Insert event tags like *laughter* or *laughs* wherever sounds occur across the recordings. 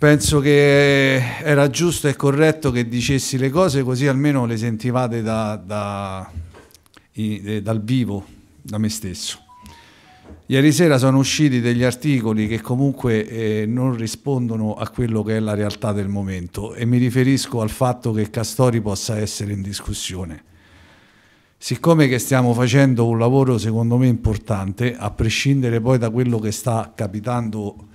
penso che era giusto e corretto che dicessi le cose così almeno le sentivate da, da, i, eh, dal vivo, da me stesso. Ieri sera sono usciti degli articoli che comunque eh, non rispondono a quello che è la realtà del momento e mi riferisco al fatto che Castori possa essere in discussione. Siccome che stiamo facendo un lavoro secondo me importante, a prescindere poi da quello che sta capitando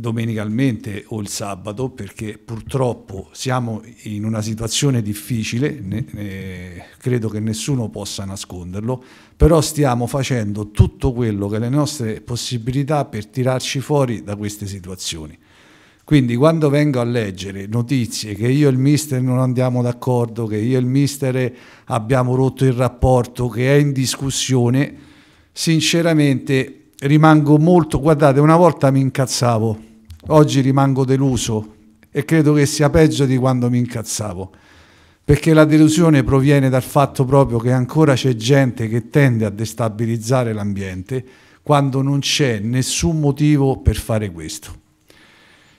domenicalmente o il sabato perché purtroppo siamo in una situazione difficile, ne, ne, credo che nessuno possa nasconderlo, però stiamo facendo tutto quello che è le nostre possibilità per tirarci fuori da queste situazioni. Quindi quando vengo a leggere notizie che io e il mister non andiamo d'accordo, che io e il mister abbiamo rotto il rapporto, che è in discussione, sinceramente rimango molto, guardate, una volta mi incazzavo oggi rimango deluso e credo che sia peggio di quando mi incazzavo, perché la delusione proviene dal fatto proprio che ancora c'è gente che tende a destabilizzare l'ambiente quando non c'è nessun motivo per fare questo.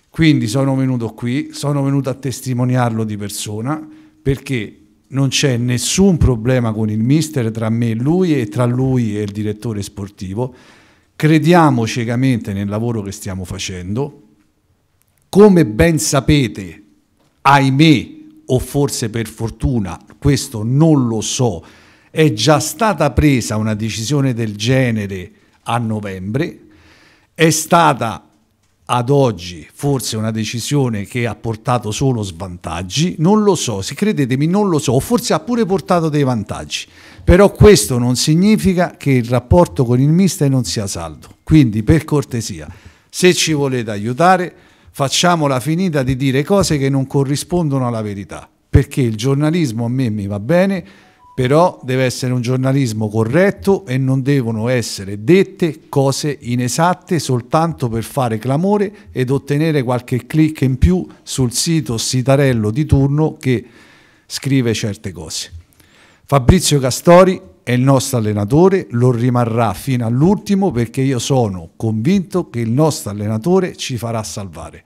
Quindi sono venuto qui, sono venuto a testimoniarlo di persona perché non c'è nessun problema con il mister tra me e lui e tra lui e il direttore sportivo. Crediamo ciecamente nel lavoro che stiamo facendo, come ben sapete, ahimè, o forse per fortuna, questo non lo so, è già stata presa una decisione del genere a novembre, è stata ad oggi forse una decisione che ha portato solo svantaggi, non lo so, se credetemi non lo so, forse ha pure portato dei vantaggi, però questo non significa che il rapporto con il mister non sia saldo, quindi per cortesia, se ci volete aiutare facciamola finita di dire cose che non corrispondono alla verità, perché il giornalismo a me mi va bene, però deve essere un giornalismo corretto e non devono essere dette cose inesatte soltanto per fare clamore ed ottenere qualche clic in più sul sito sitarello di turno che scrive certe cose. Fabrizio Castori è il nostro allenatore, lo rimarrà fino all'ultimo perché io sono convinto che il nostro allenatore ci farà salvare.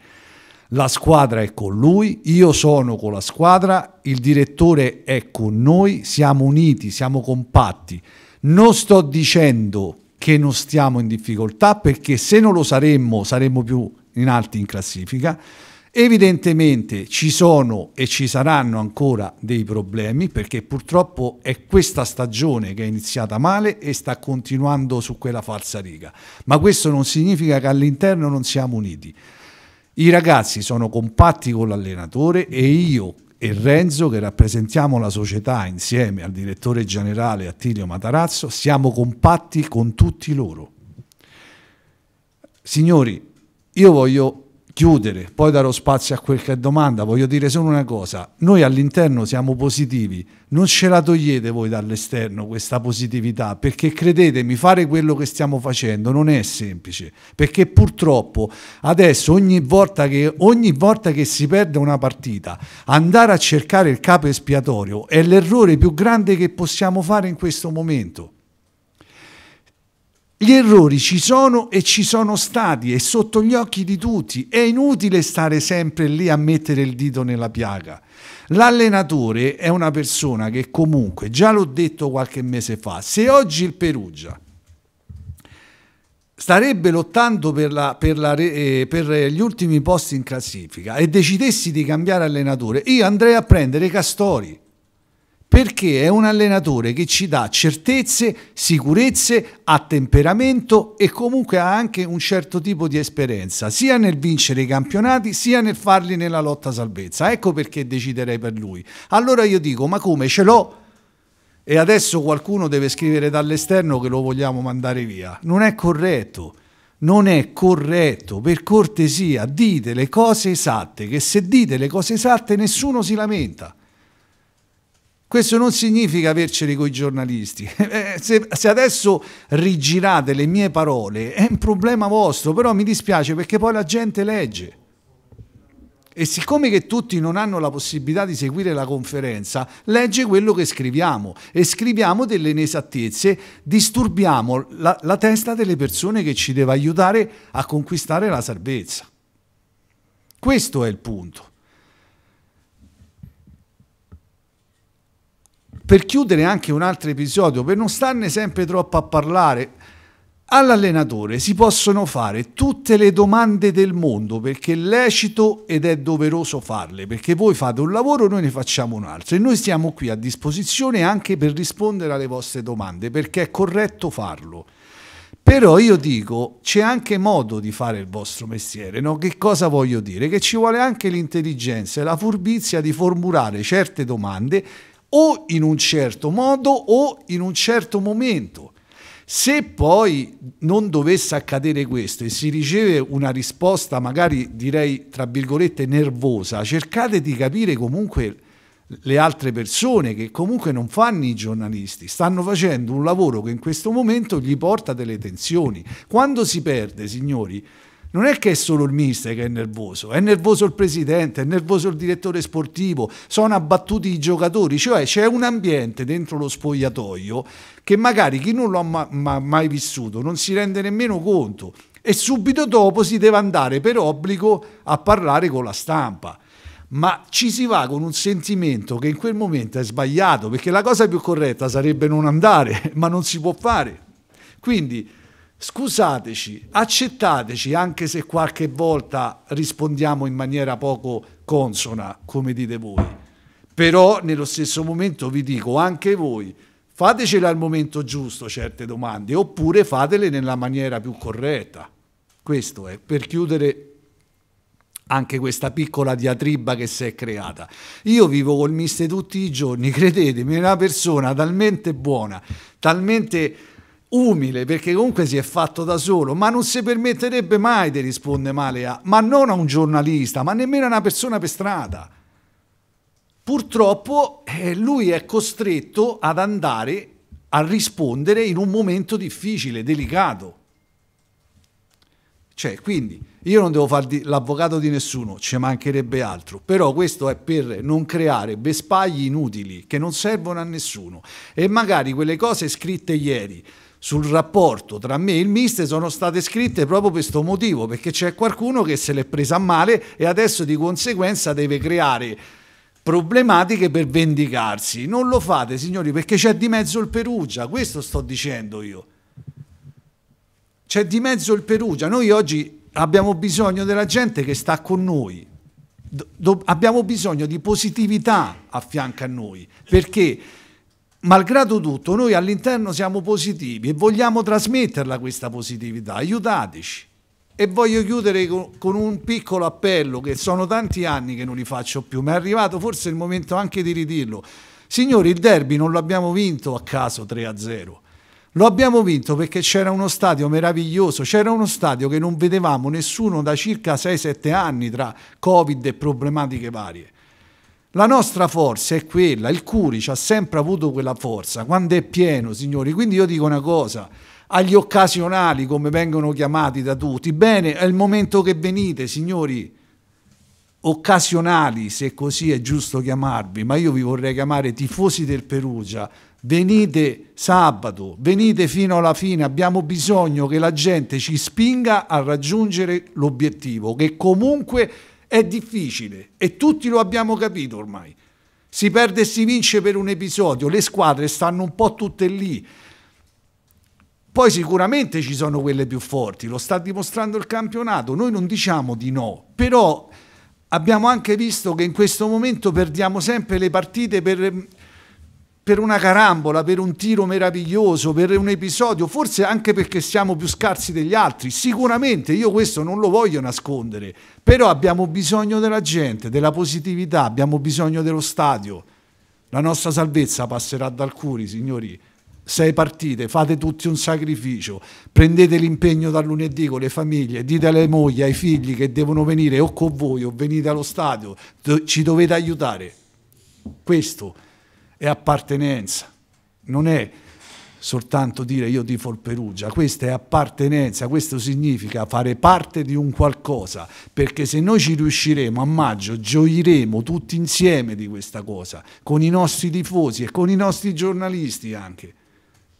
La squadra è con lui, io sono con la squadra, il direttore è con noi, siamo uniti, siamo compatti. Non sto dicendo che non stiamo in difficoltà perché se non lo saremmo saremmo più in alti in classifica Evidentemente ci sono e ci saranno ancora dei problemi perché purtroppo è questa stagione che è iniziata male e sta continuando su quella falsa riga, ma questo non significa che all'interno non siamo uniti. I ragazzi sono compatti con l'allenatore e io e Renzo che rappresentiamo la società insieme al direttore generale Attilio Matarazzo siamo compatti con tutti loro. Signori, io voglio chiudere, poi darò spazio a quel che domanda, voglio dire solo una cosa, noi all'interno siamo positivi, non ce la togliete voi dall'esterno questa positività, perché credetemi, fare quello che stiamo facendo non è semplice, perché purtroppo adesso ogni volta che, ogni volta che si perde una partita, andare a cercare il capo espiatorio è l'errore più grande che possiamo fare in questo momento. Gli errori ci sono e ci sono stati e sotto gli occhi di tutti. È inutile stare sempre lì a mettere il dito nella piaga. L'allenatore è una persona che comunque, già l'ho detto qualche mese fa, se oggi il Perugia starebbe lottando per, la, per, la, eh, per, gli ultimi posti in classifica e decidessi di cambiare allenatore, io andrei a prendere Castori perché è un allenatore che ci dà certezze, sicurezze, attemperamento e comunque ha anche un certo tipo di esperienza, sia nel vincere i campionati, sia nel farli nella lotta salvezza. Ecco perché deciderei per lui. Allora io dico, ma come ce l'ho? E adesso qualcuno deve scrivere dall'esterno che lo vogliamo mandare via. Non è corretto. Non è corretto, per cortesia, dite le cose esatte, che se dite le cose esatte nessuno si lamenta. Questo non significa averceli con i giornalisti. *laughs* Eh, se, se, adesso rigirate le mie parole è un problema vostro, però mi dispiace perché poi la gente legge. E siccome che tutti non hanno la possibilità di seguire la conferenza, legge quello che scriviamo e scriviamo delle inesattezze, disturbiamo la, la testa delle persone che ci deve aiutare a conquistare la salvezza. Questo è il punto. per chiudere anche un altro episodio, per non starne sempre troppo a parlare, all'allenatore si possono fare tutte le domande del mondo perché è lecito ed è doveroso farle, perché voi fate un lavoro, noi ne facciamo un altro e noi siamo qui a disposizione anche per rispondere alle vostre domande, perché è corretto farlo. Però io dico, c'è anche modo di fare il vostro mestiere, no? Che cosa voglio dire? Che ci vuole anche l'intelligenza e la furbizia di formulare certe domande o in un certo modo o in un certo momento. Se poi non dovesse accadere questo e si riceve una risposta magari direi tra virgolette nervosa, cercate di capire comunque le altre persone che comunque non fanno i giornalisti, stanno facendo un lavoro che in questo momento gli porta delle tensioni. Quando si perde, signori, non è che è solo il mister che è nervoso, è nervoso il presidente, è nervoso il direttore sportivo, sono abbattuti i giocatori, cioè c'è un ambiente dentro lo spogliatoio che magari chi non lo ha mai vissuto non si rende nemmeno conto e subito dopo si deve andare per obbligo a parlare con la stampa. Ma ci si va con un sentimento che in quel momento è sbagliato, perché la cosa più corretta sarebbe non andare, *laughs* ma non si può fare. Quindi scusateci, accettateci anche se qualche volta rispondiamo in maniera poco consona, come dite voi. Però nello stesso momento vi dico anche voi, fatecele al momento giusto certe domande, oppure fatele nella maniera più corretta. Questo è per chiudere anche questa piccola diatriba che si è creata. Io vivo col miste tutti i giorni, credetemi, è una persona talmente buona, talmente umile perché comunque si è fatto da solo, ma non si permetterebbe mai di rispondere male a, ma non a un giornalista, ma nemmeno a una persona per strada. Purtroppo eh, lui è costretto ad andare a rispondere in un momento difficile, delicato. Cioè, quindi io non devo fare l'avvocato di nessuno, ci mancherebbe altro, però questo è per non creare bespagli inutili che non servono a nessuno e magari quelle cose scritte ieri sul rapporto tra me e il mister sono state scritte proprio per questo motivo, perché c'è qualcuno che se l'è presa male e adesso di conseguenza deve creare problematiche per vendicarsi. Non lo fate, signori, perché c'è di mezzo il Perugia, questo sto dicendo io. C'è di mezzo il Perugia, noi oggi abbiamo bisogno della gente che sta con noi. Do abbiamo bisogno di positività a fianco a noi, perché malgrado tutto, noi all'interno siamo positivi e vogliamo trasmetterla questa positività, aiutateci. E voglio chiudere con un piccolo appello che sono tanti anni che non li faccio più, ma è arrivato forse il momento anche di ridirlo. Signori, il derby non l'abbiamo vinto a caso 3-0. Lo abbiamo vinto perché c'era uno stadio meraviglioso, c'era uno stadio che non vedevamo nessuno da circa 6-7 anni tra Covid e problematiche varie. La nostra forza è quella, il Curi ci ha sempre avuto quella forza, quando è pieno, signori. Quindi io dico una cosa, agli occasionali, come vengono chiamati da tutti, bene, è il momento che venite, signori, occasionali, se così è giusto chiamarvi, ma io vi vorrei chiamare tifosi del Perugia, venite sabato, venite fino alla fine, abbiamo bisogno che la gente ci spinga a raggiungere l'obiettivo, che comunque è difficile e tutti lo abbiamo capito ormai. Si perde e si vince per un episodio, le squadre stanno un po' tutte lì. Poi sicuramente ci sono quelle più forti, lo sta dimostrando il campionato, noi non diciamo di no, però abbiamo anche visto che in questo momento perdiamo sempre le partite per per una carambola, per un tiro meraviglioso, per un episodio, forse anche perché siamo più scarsi degli altri. Sicuramente io questo non lo voglio nascondere, però abbiamo bisogno della gente, della positività, abbiamo bisogno dello stadio. La nostra salvezza passerà dal Curi, signori. Sei partite, fate tutti un sacrificio, prendete l'impegno dal lunedì con le famiglie, dite alle mogli, ai figli che devono venire o con voi o venite allo stadio, ci dovete aiutare. Questo è appartenenza, non è soltanto dire io tifo il Perugia, questa è appartenenza, questo significa fare parte di un qualcosa, perché se noi ci riusciremo a maggio gioiremo tutti insieme di questa cosa, con i nostri tifosi e con i nostri giornalisti anche.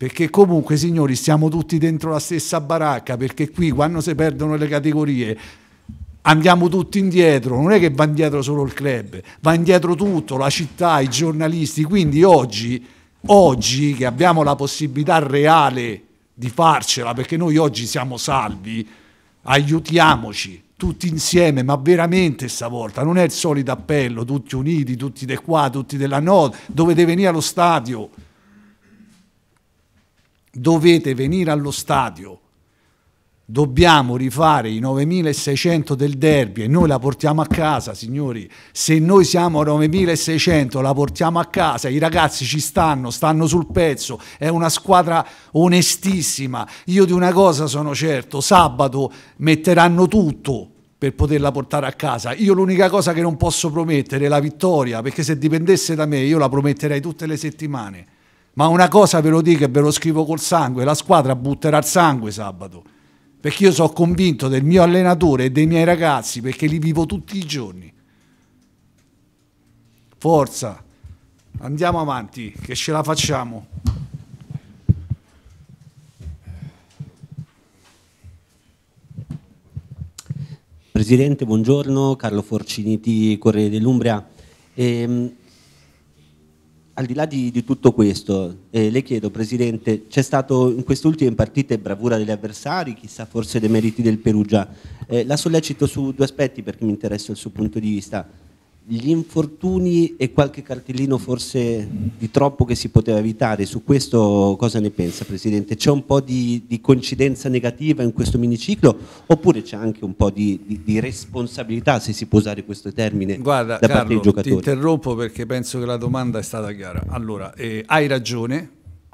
Perché comunque signori stiamo tutti dentro la stessa baracca, perché qui quando si perdono le categorie andiamo tutti indietro, non è che va indietro solo il club, va indietro tutto, la città, i giornalisti, quindi oggi, oggi che abbiamo la possibilità reale di farcela, perché noi oggi siamo salvi, aiutiamoci tutti insieme, ma veramente stavolta, non è il solito appello, tutti uniti, tutti di qua, tutti della no, dovete venire allo stadio, dovete venire allo stadio dobbiamo rifare i 9600 del derby e noi la portiamo a casa, signori. Se noi siamo a 9600, la portiamo a casa, i ragazzi ci stanno, stanno sul pezzo, è una squadra onestissima. Io di una cosa sono certo, sabato metteranno tutto per poterla portare a casa. Io l'unica cosa che non posso promettere è la vittoria, perché se dipendesse da me io la prometterei tutte le settimane. Ma una cosa ve lo dico e ve lo scrivo col sangue, la squadra butterà il sangue sabato perché io sono convinto del mio allenatore e dei miei ragazzi perché li vivo tutti i giorni. Forza, andiamo avanti, che ce la facciamo. Presidente, buongiorno, Carlo Forciniti, Corriere dell'Umbria. Ehm, al di là di, di tutto questo, eh, le chiedo Presidente, c'è stato in queste ultime partite bravura degli avversari, chissà forse dei meriti del Perugia, eh, la sollecito su due aspetti perché mi interessa il suo punto di vista gli infortuni e qualche cartellino forse di troppo che si poteva evitare, su questo cosa ne pensa Presidente? C'è un po' di, di, coincidenza negativa in questo miniciclo oppure c'è anche un po' di, di, di, responsabilità, se si può usare questo termine, Guarda, da Carlo, dei giocatori? Ti interrompo perché penso che la domanda è stata chiara. Allora, eh, hai ragione,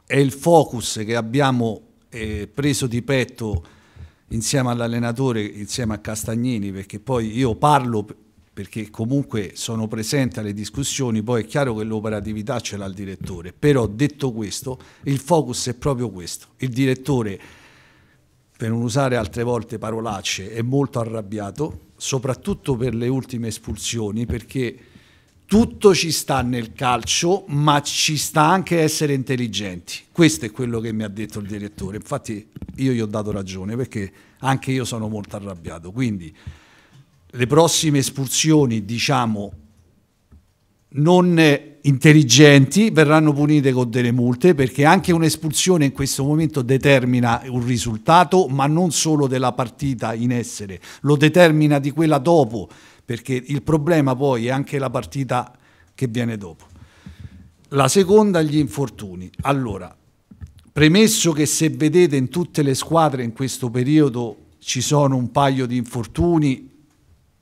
è il focus che abbiamo eh, preso di petto insieme all'allenatore, insieme a Castagnini, perché poi io parlo perché comunque sono presente alle discussioni, poi è chiaro che l'operatività ce l'ha il direttore, però detto questo il focus è proprio questo, il direttore per non usare altre volte parolacce è molto arrabbiato, soprattutto per le ultime espulsioni perché tutto ci sta nel calcio, ma ci sta anche essere intelligenti. Questo è quello che mi ha detto il direttore. Infatti io gli ho dato ragione perché anche io sono molto arrabbiato. Quindi le prossime espulsioni, diciamo, non intelligenti verranno punite con delle multe perché anche un'espulsione in questo momento determina un risultato, ma non solo della partita in essere, lo determina di quella dopo, perché il problema poi è anche la partita che viene dopo. La seconda, gli infortuni. Allora, premesso che se vedete in tutte le squadre in questo periodo ci sono un paio di infortuni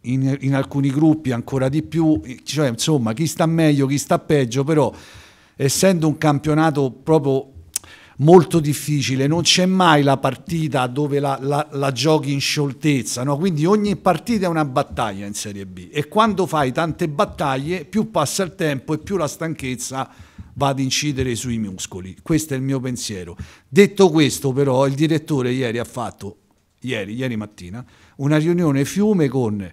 in, in alcuni gruppi ancora di più, cioè insomma chi sta meglio, chi sta peggio, però essendo un campionato proprio molto difficile, non c'è mai la partita dove la, la, la giochi in scioltezza, no? quindi ogni partita è una battaglia in Serie B e quando fai tante battaglie più passa il tempo e più la stanchezza va ad incidere sui muscoli, questo è il mio pensiero. Detto questo però il direttore ieri ha fatto, ieri, ieri mattina, una riunione fiume con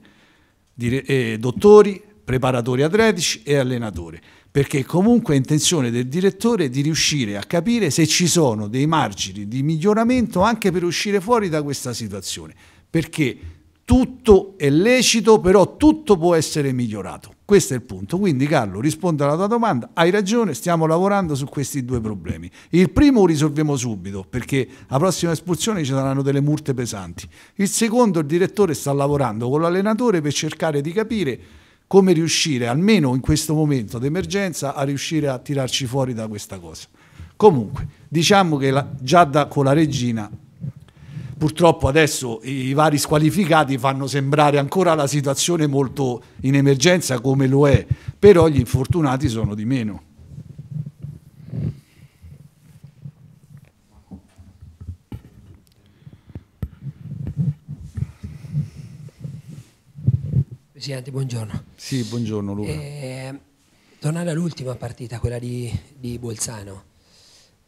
di, eh, dottori, preparatori atletici e allenatori, perché comunque è intenzione del direttore di riuscire a capire se ci sono dei margini di miglioramento anche per uscire fuori da questa situazione, perché tutto è lecito, però tutto può essere migliorato. Questo è il punto. Quindi Carlo, rispondo alla tua domanda, hai ragione, stiamo lavorando su questi due problemi. Il primo lo risolviamo subito, perché la prossima espulsione ci saranno delle multe pesanti. Il secondo, il direttore sta lavorando con l'allenatore per cercare di capire come riuscire, almeno in questo momento d'emergenza, a riuscire a tirarci fuori da questa cosa. Comunque, diciamo che la, già da, con la regina purtroppo adesso i vari squalificati fanno sembrare ancora la situazione molto in emergenza come lo è, però gli infortunati sono di meno. Presidente, buongiorno. Sì, buongiorno Luca. Eh, tornare all'ultima partita, quella di, di Bolzano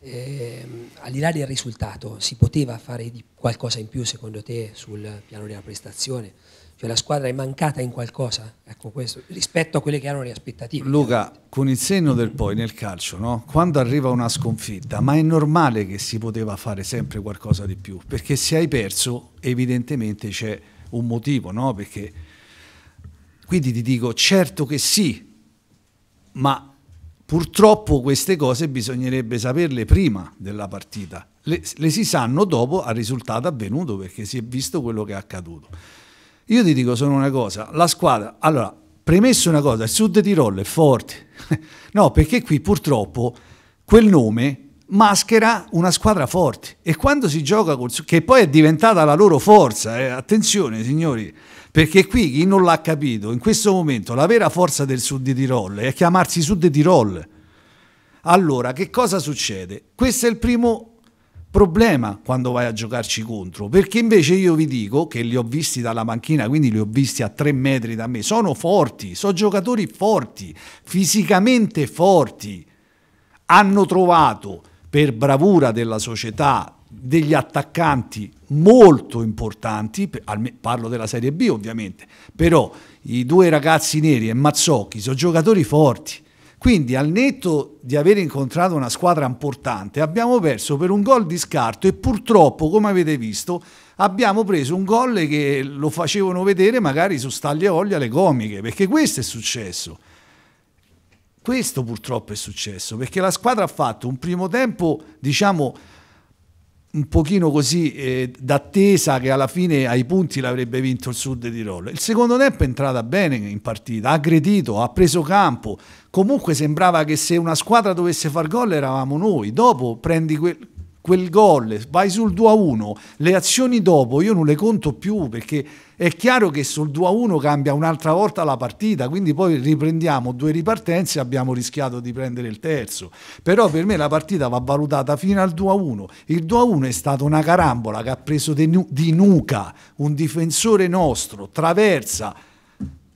eh, al di là del risultato, si poteva fare qualcosa in più secondo te sul piano della prestazione? Cioè la squadra è mancata in qualcosa ecco questo, rispetto a quelle che erano le aspettative. Luca, con il segno del poi nel calcio, no? quando arriva una sconfitta, ma è normale che si poteva fare sempre qualcosa di più, perché se hai perso evidentemente c'è un motivo, no? perché... quindi ti dico certo che sì, ma Purtroppo queste cose bisognerebbe saperle prima della partita, le, le, si sanno dopo al risultato avvenuto perché si è visto quello che è accaduto. Io ti dico solo una cosa, la squadra, allora, premesso una cosa, il Sud Tirol è forte, *laughs* no, perché qui purtroppo quel nome maschera una squadra forte e quando si gioca col Sud, che poi è diventata la loro forza, eh, attenzione signori, perché qui chi non l'ha capito, in questo momento la vera forza del Sud di Tirol è chiamarsi Sud di Tirol. Allora, che cosa succede? Questo è il primo problema quando vai a giocarci contro, perché invece io vi dico che li ho visti dalla manchina, quindi li ho visti a tre metri da me, sono forti, sono giocatori forti, fisicamente forti, hanno trovato per bravura della società degli attaccanti molto importanti, parlo della Serie B ovviamente, però i due ragazzi neri e Mazzocchi sono giocatori forti, quindi al netto di aver incontrato una squadra importante abbiamo perso per un gol di scarto e purtroppo come avete visto abbiamo preso un gol che lo facevano vedere magari su Staglia Ollia le comiche, perché questo è successo. Questo purtroppo è successo, perché la squadra ha fatto un primo tempo, diciamo, un pochino così eh, d'attesa che alla fine ai punti l'avrebbe vinto il sud di Tirolo. Il secondo tempo è entrata bene in partita, ha aggredito, ha preso campo. Comunque sembrava che se una squadra dovesse far gol eravamo noi. Dopo prendi quel, quel gol, vai sul 2-1, le azioni dopo io non le conto più perché è chiaro che sul 2-1 cambia un'altra volta la partita, quindi poi riprendiamo due ripartenze e abbiamo rischiato di prendere il terzo. Però per me la partita va valutata fino al 2-1. Il 2-1 è stata una carambola che ha preso di nuca un difensore nostro, traversa,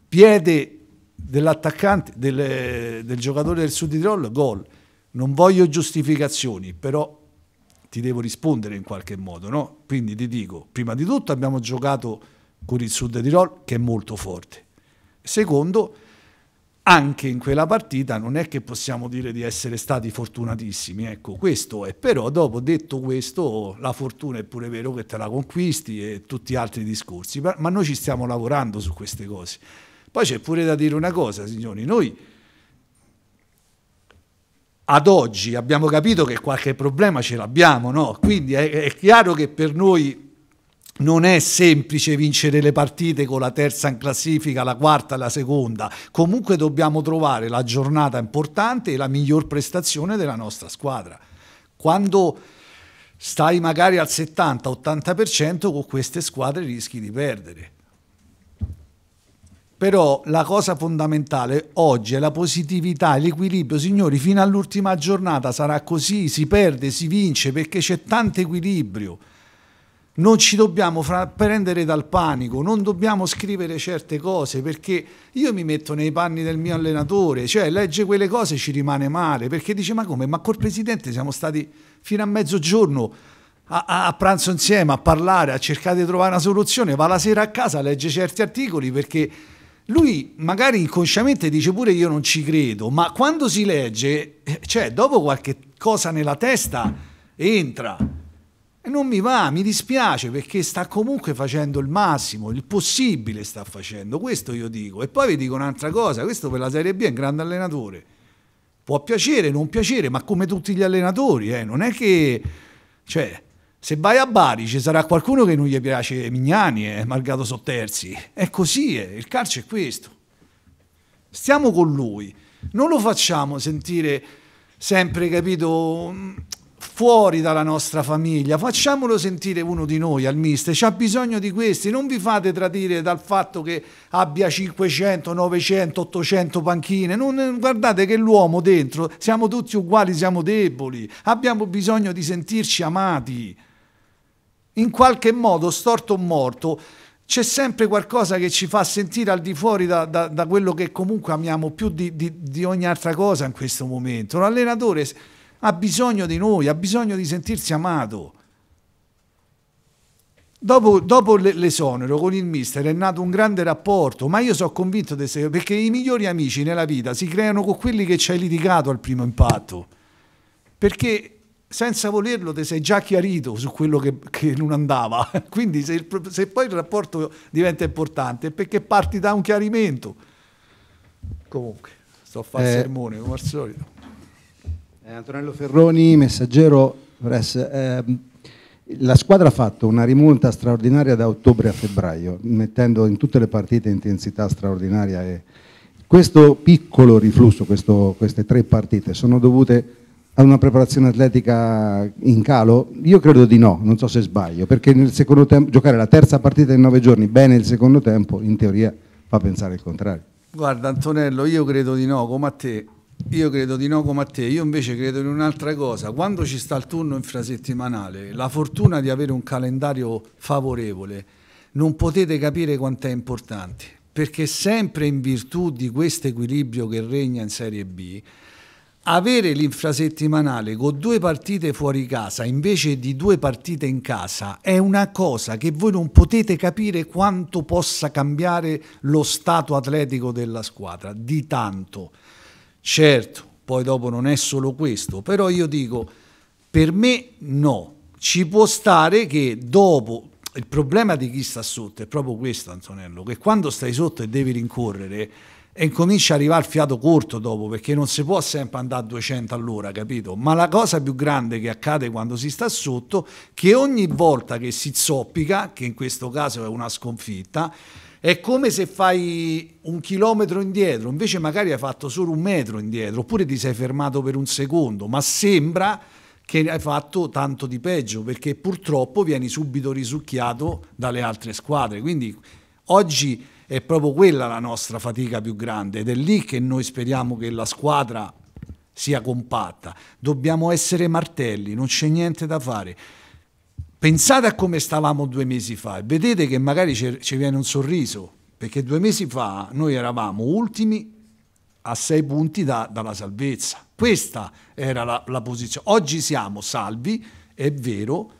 piede dell'attaccante, del, del giocatore del Sud Tirol, gol. Non voglio giustificazioni, però ti devo rispondere in qualche modo, no? Quindi ti dico, prima di tutto abbiamo giocato con il Sud Tirol che è molto forte. Secondo, anche in quella partita non è che possiamo dire di essere stati fortunatissimi, ecco, questo è però dopo detto questo la fortuna è pure vero che te la conquisti e tutti gli altri discorsi, ma noi ci stiamo lavorando su queste cose. Poi c'è pure da dire una cosa, signori, noi ad oggi abbiamo capito che qualche problema ce l'abbiamo, no? Quindi è, è chiaro che per noi non è semplice vincere le partite con la terza in classifica, la quarta, la seconda. Comunque dobbiamo trovare la giornata importante e la miglior prestazione della nostra squadra. Quando stai magari al 70-80% con queste squadre rischi di perdere. Però la cosa fondamentale oggi è la positività, l'equilibrio. Signori, fino all'ultima giornata sarà così, si perde, si vince perché c'è tanto equilibrio. Non ci dobbiamo prendere dal panico, non dobbiamo scrivere certe cose perché io mi metto nei panni del mio allenatore, cioè legge quelle cose e ci rimane male perché dice ma come? Ma col presidente siamo stati fino a mezzogiorno a, a, a, pranzo insieme, a parlare, a cercare di trovare una soluzione, va la sera a casa, legge certi articoli perché lui magari inconsciamente dice pure io non ci credo, ma quando si legge, eh, cioè dopo qualche cosa nella testa entra e non mi va, mi dispiace perché sta comunque facendo il massimo, il possibile sta facendo, questo io dico. E poi vi dico un'altra cosa, questo per la Serie B è un grande allenatore, può piacere, non piacere, ma come tutti gli allenatori, eh, non è che... Cioè, se vai a Bari ci sarà qualcuno che non gli piace Mignani e eh, Margato Sotterzi. È così, eh, il calcio è questo. Stiamo con lui, non lo facciamo sentire sempre, capito, fuori dalla nostra famiglia, facciamolo sentire uno di noi al mister, c'ha bisogno di questi, non vi fate tradire dal fatto che abbia 500, 900, 800 panchine, non, eh, guardate che l'uomo dentro, siamo tutti uguali, siamo deboli, abbiamo bisogno di sentirci amati in qualche modo, storto o morto, c'è sempre qualcosa che ci fa sentire al di fuori da, da, da quello che comunque amiamo più di, di, di ogni altra cosa in questo momento. L'allenatore ha bisogno di noi, ha bisogno di sentirsi amato. Dopo, dopo l'esonero con il mister è nato un grande rapporto, ma io sono convinto di essere, perché i migliori amici nella vita si creano con quelli che ci hai litigato al primo impatto. Perché senza volerlo ti sei già chiarito su quello che, che non andava. *laughs* Quindi se, se, poi il rapporto diventa importante è perché parti da un chiarimento. Comunque, sto a fare eh, sermone come al solito. Eh, Antonello Ferroni, messaggero press. Eh, la squadra ha fatto una rimonta straordinaria da ottobre a febbraio, mettendo in tutte le partite intensità straordinaria. E questo piccolo riflusso, questo, queste tre partite, sono dovute ad una preparazione atletica in calo? Io credo di no, non so se sbaglio, perché nel secondo tempo, giocare la terza partita in nove giorni bene il secondo tempo, in teoria fa pensare il contrario. Guarda Antonello, io credo di no, come a te. Io credo di no come a te, io invece credo in un'altra cosa. Quando ci sta il turno infrasettimanale, la fortuna di avere un calendario favorevole, non potete capire quanto è importante, perché sempre in virtù di questo equilibrio che regna in Serie B, avere l'infrasettimanale con due partite fuori casa invece di due partite in casa è una cosa che voi non potete capire quanto possa cambiare lo stato atletico della squadra, di tanto. Certo, poi dopo non è solo questo, però io dico, per me no, ci può stare che dopo... Il problema di chi sta sotto è proprio questo, Antonello, che quando stai sotto e devi rincorrere, e comincia a arrivare il fiato corto dopo perché non si può sempre andare a 200 all'ora, capito? Ma la cosa più grande che accade quando si sta sotto è che ogni volta che si zoppica, che in questo caso è una sconfitta, è come se fai un chilometro indietro, invece magari hai fatto solo un metro indietro, oppure ti sei fermato per un secondo, ma sembra che hai fatto tanto di peggio perché purtroppo vieni subito risucchiato dalle altre squadre. Quindi oggi è proprio quella la nostra fatica più grande ed è lì che noi speriamo che la squadra sia compatta. Dobbiamo essere martelli, non c'è niente da fare. Pensate a come stavamo due mesi fa e vedete che magari ci viene un sorriso, perché due mesi fa noi eravamo ultimi a sei punti da, dalla salvezza. Questa era la, la posizione. Oggi siamo salvi, è vero,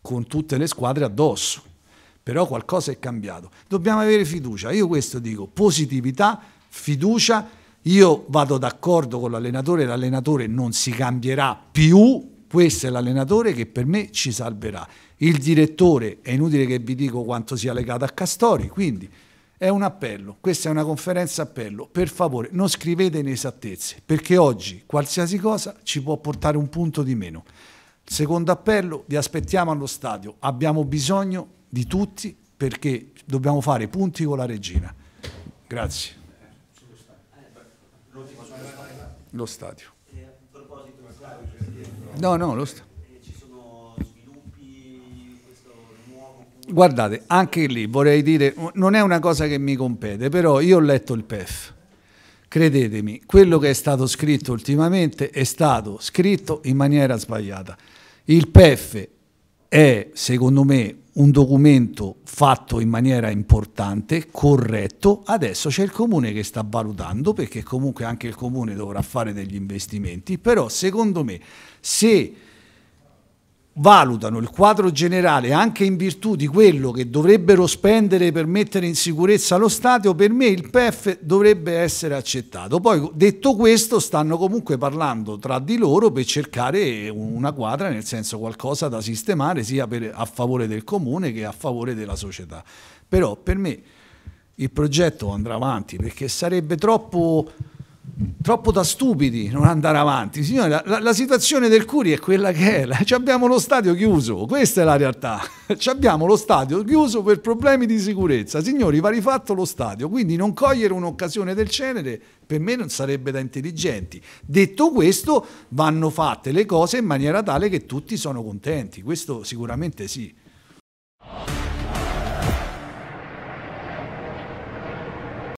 con tutte le squadre addosso però qualcosa è cambiato. Dobbiamo avere fiducia, io questo dico, positività, fiducia, io vado d'accordo con l'allenatore, l'allenatore non si cambierà più, questo è l'allenatore che per me ci salverà. Il direttore, è inutile che vi dico quanto sia legato a Castori, quindi è un appello, questa è una conferenza appello, per favore non scrivete inesattezze, perché oggi qualsiasi cosa ci può portare un punto di meno. Secondo appello, vi aspettiamo allo stadio, abbiamo bisogno di tutti perché dobbiamo fare punti con la regina. Grazie. Lo stadio. No, no, lo stadio. Guardate, anche lì vorrei dire, non è una cosa che mi compete, però io ho letto il PEF. Credetemi, quello che è stato scritto ultimamente è stato scritto in maniera sbagliata. Il PEF è, secondo me, un documento fatto in maniera importante, corretto, adesso c'è il comune che sta valutando perché comunque anche il comune dovrà fare degli investimenti, però secondo me se valutano il quadro generale anche in virtù di quello che dovrebbero spendere per mettere in sicurezza lo Stato, per me il PEF dovrebbe essere accettato. Poi detto questo stanno comunque parlando tra di loro per cercare una quadra, nel senso qualcosa da sistemare sia per, a favore del comune che a favore della società. Però per me il progetto andrà avanti perché sarebbe troppo troppo da stupidi non andare avanti. Signore, la, la, la situazione del Curi è quella che è. La, abbiamo lo stadio chiuso, questa è la realtà. *laughs* abbiamo lo stadio chiuso per problemi di sicurezza. Signori, va rifatto lo stadio, quindi non cogliere un'occasione del genere per me non sarebbe da intelligenti. Detto questo, vanno fatte le cose in maniera tale che tutti sono contenti. Questo sicuramente sì.